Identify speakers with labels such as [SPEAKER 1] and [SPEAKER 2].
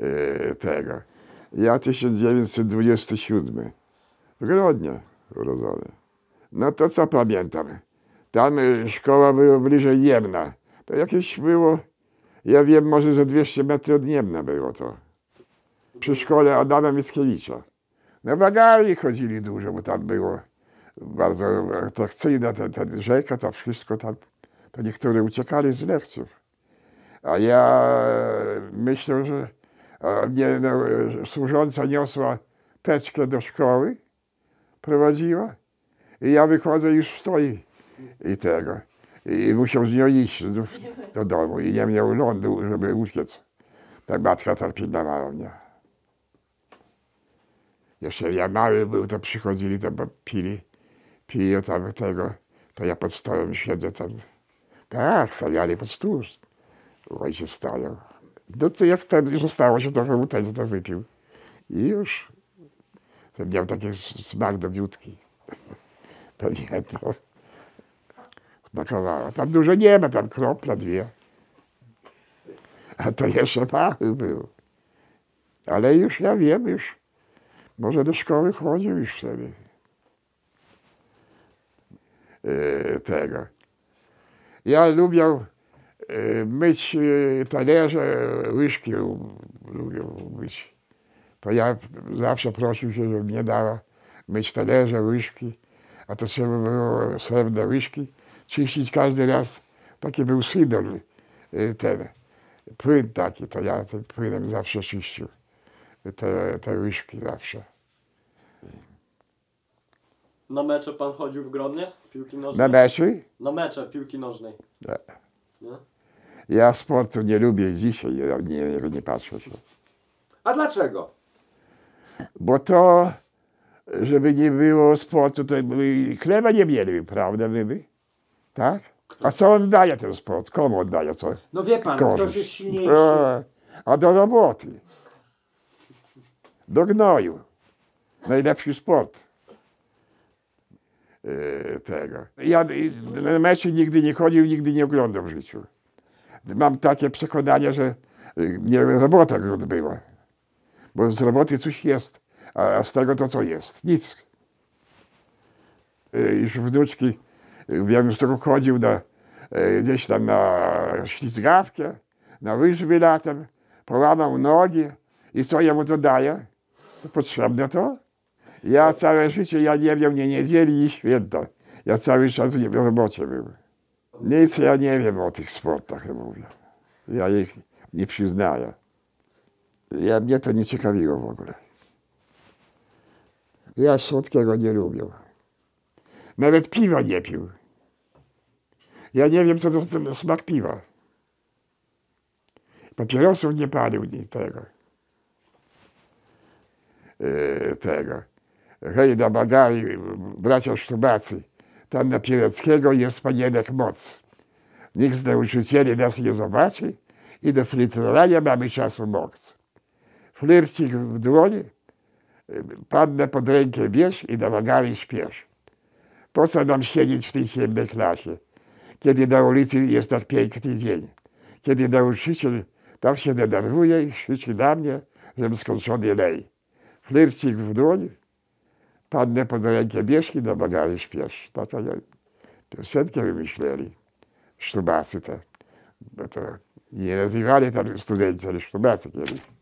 [SPEAKER 1] E, tego. Ja 1927 w grudnia urodzony. No to co pamiętam? Tam e, szkoła była bliżej Niemna. To jakieś było, ja wiem, może że 200 metrów od Niemna było to. Przy szkole Adama Mickiewicza. Na wagali chodzili dużo, bo tam było bardzo atrakcyjna ta, ta rzeka, to wszystko tam. To niektórzy uciekali z lekcji A ja myślę, że mnie no, służąca niosła teczkę do szkoły, prowadziła i ja wychodzę już stoi i tego. I musiał z nią iść do, do domu i nie miał lądu, żeby uciec. tak matka tak na mnie. Jeszcze ja mały był, to przychodzili, to pili, piją tam tego, to ja pod stołem siedzę tam. Tak, stawiali pod stół, ojciec stają. No to ja wtedy zostało się trochę butelki, to wypił. I już. miał taki smak do biutki. Pewnie to smakowało. Tam dużo nie ma, tam kropla dwie. A to jeszcze pachy był. Ale już ja wiem, już może do szkoły chodził już wtedy. E, tego. Ja lubiał Y, myć y, talerze, łyżki lubię myć. To ja zawsze prosił się, żeby mnie dała myć talerze, łyżki, a to trzeba było srebrne łyżki, czyścić każdy raz. Taki był sydol y, ten, płyn taki, to ja tym płynem zawsze czyścił te, te łyżki zawsze. Na mecze pan chodził w Grodnie? Piłki nożnej? Na meczy? Na mecze piłki nożnej. Nie. Nie? Ja sportu nie lubię dzisiaj, nie, nie patrzę się. A dlaczego? Bo to, żeby nie było sportu, to by chleba nie mieli, prawda byby? Tak? A co on daje ten sport? Komu on daje co? No wie pan, no korzyść? ktoś jest silniejszy. A, a do roboty. Do gnoju. Najlepszy sport e, tego. Ja na mecze nigdy nie chodził, nigdy nie oglądał w życiu mam takie przekonanie, że y, nie robota grud była. Bo z roboty coś jest, a z tego to co jest? Nic. Y, już wnuczki, y, wiem, że tylko chodził na, gdzieś tam na ślizgawkę, na łyżwy latem, połamał nogi i co jemu to daję? potrzebne to? Ja całe życie, ja nie wiem, nie niedzieli i święta. Ja cały czas w robocie byłem. Nic ja nie wiem o tych sportach, ja mówię. Ja ich nie przyznaję. Ja, mnie to nie ciekawiło w ogóle. Ja słodkiego nie lubię. Nawet piwa nie pił. Ja nie wiem, co to jest smak piwa. Papierosów nie palił, nic tego. Yy, tego. Hejda Bagali, bracia Sztubacy tam na Pileckiego jest panienek moc. Nikt z nauczycieli nas nie zobaczy i do flirtowania mamy czasu moc. Flircik w dłoni, pannę pod rękę bierz i na wagary śpiesz. Po co nam siedzieć w tej ciemnej klasie, kiedy na ulicy jest tak piękny dzień, kiedy nauczyciel tak się denerwuje i krzyczy na mnie, żebym skończony lej. Flircik w dłoni, Padnę pod rękę bieszki do bagaży śpiesz. To to nie, piosenkę wymyśleli, sztubacy te. No to nie nazywali tam studenci, ale sztubacy kiedyś.